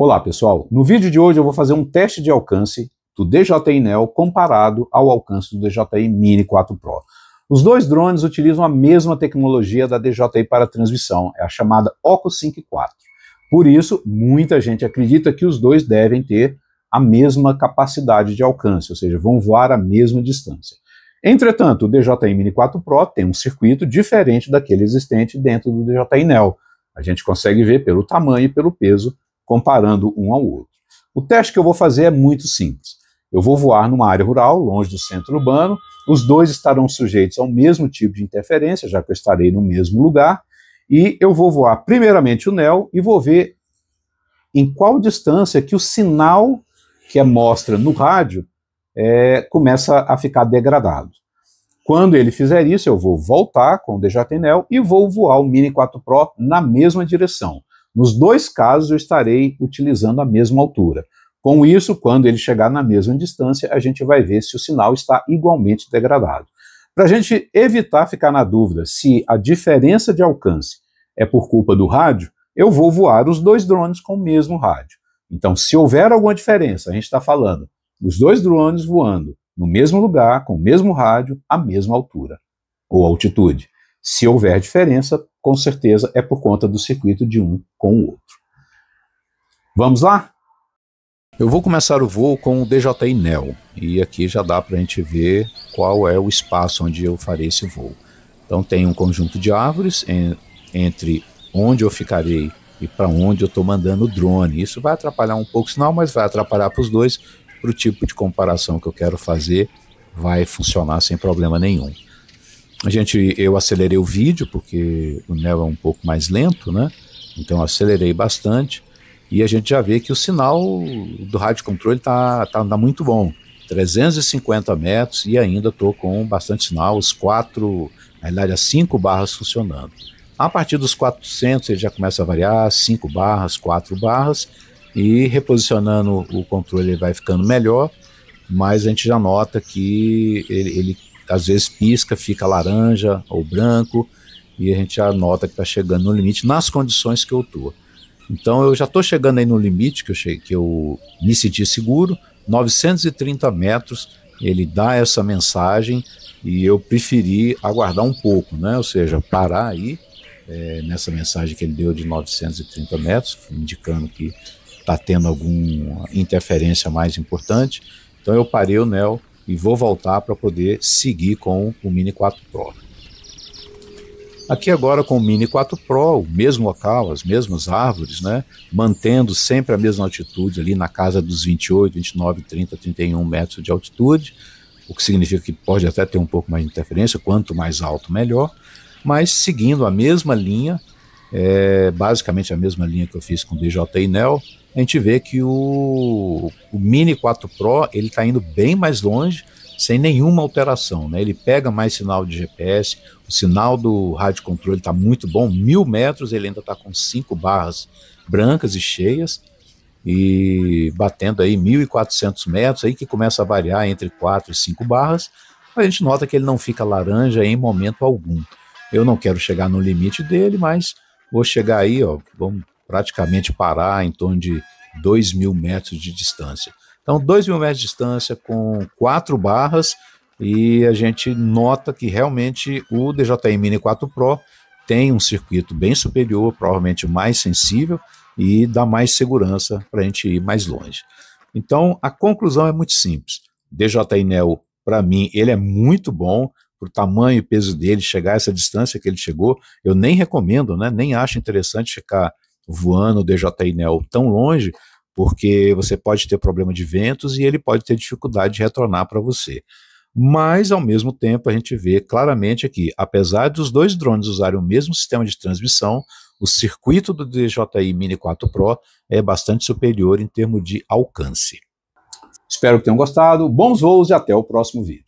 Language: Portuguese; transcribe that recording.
Olá pessoal, no vídeo de hoje eu vou fazer um teste de alcance do DJI Neo comparado ao alcance do DJI Mini 4 Pro. Os dois drones utilizam a mesma tecnologia da DJI para transmissão, é a chamada OcuSync 4. Por isso, muita gente acredita que os dois devem ter a mesma capacidade de alcance, ou seja, vão voar a mesma distância. Entretanto, o DJI Mini 4 Pro tem um circuito diferente daquele existente dentro do DJI Neo. A gente consegue ver pelo tamanho e pelo peso comparando um ao outro. O teste que eu vou fazer é muito simples. Eu vou voar numa área rural, longe do centro urbano, os dois estarão sujeitos ao mesmo tipo de interferência, já que eu estarei no mesmo lugar, e eu vou voar primeiramente o NEL e vou ver em qual distância que o sinal que é mostra no rádio é, começa a ficar degradado. Quando ele fizer isso, eu vou voltar com o DJNEL e vou voar o Mini 4 Pro na mesma direção. Nos dois casos, eu estarei utilizando a mesma altura. Com isso, quando ele chegar na mesma distância, a gente vai ver se o sinal está igualmente degradado. Para a gente evitar ficar na dúvida se a diferença de alcance é por culpa do rádio, eu vou voar os dois drones com o mesmo rádio. Então, se houver alguma diferença, a gente está falando dos dois drones voando no mesmo lugar, com o mesmo rádio, a mesma altura ou altitude. Se houver diferença, com certeza é por conta do circuito de um com o outro. Vamos lá? Eu vou começar o voo com o DJI Neo e aqui já dá para a gente ver qual é o espaço onde eu farei esse voo. Então tem um conjunto de árvores em, entre onde eu ficarei e para onde eu estou mandando o drone. Isso vai atrapalhar um pouco o sinal, mas vai atrapalhar para os dois. Para o tipo de comparação que eu quero fazer, vai funcionar sem problema nenhum a gente, eu acelerei o vídeo, porque o Neo é um pouco mais lento, né? Então acelerei bastante. E a gente já vê que o sinal do rádio controle tá, tá, tá muito bom. 350 metros e ainda estou com bastante sinal, os quatro, na as cinco barras funcionando. A partir dos 400 ele já começa a variar, cinco barras, quatro barras, e reposicionando o controle ele vai ficando melhor, mas a gente já nota que ele, ele às vezes pisca, fica laranja ou branco, e a gente anota que está chegando no limite nas condições que eu estou. Então eu já estou chegando aí no limite que eu, cheguei, que eu me senti seguro, 930 metros, ele dá essa mensagem e eu preferi aguardar um pouco, né? ou seja, parar aí é, nessa mensagem que ele deu de 930 metros, indicando que está tendo alguma interferência mais importante. Então eu parei o NEL e vou voltar para poder seguir com o Mini 4 Pro. Aqui agora com o Mini 4 Pro, o mesmo local, as mesmas árvores, né? mantendo sempre a mesma altitude ali na casa dos 28, 29, 30, 31 metros de altitude, o que significa que pode até ter um pouco mais de interferência, quanto mais alto melhor, mas seguindo a mesma linha é basicamente a mesma linha que eu fiz com o DJ e Nel, a gente vê que o, o Mini 4 Pro ele está indo bem mais longe, sem nenhuma alteração. Né? Ele pega mais sinal de GPS, o sinal do rádio controle está muito bom, mil metros ele ainda está com cinco barras brancas e cheias, e batendo aí 1.400 metros, aí que começa a variar entre 4 e 5 barras, a gente nota que ele não fica laranja em momento algum. Eu não quero chegar no limite dele, mas vou chegar aí, ó, vamos praticamente parar em torno de 2 mil metros de distância. Então, 2 mil metros de distância com quatro barras e a gente nota que realmente o DJI Mini 4 Pro tem um circuito bem superior, provavelmente mais sensível e dá mais segurança para a gente ir mais longe. Então, a conclusão é muito simples. DJI Neo, para mim, ele é muito bom, para o tamanho e peso dele, chegar a essa distância que ele chegou, eu nem recomendo, né? nem acho interessante ficar voando o DJI Neo tão longe, porque você pode ter problema de ventos e ele pode ter dificuldade de retornar para você. Mas, ao mesmo tempo, a gente vê claramente aqui, apesar dos dois drones usarem o mesmo sistema de transmissão, o circuito do DJI Mini 4 Pro é bastante superior em termos de alcance. Espero que tenham gostado, bons voos e até o próximo vídeo.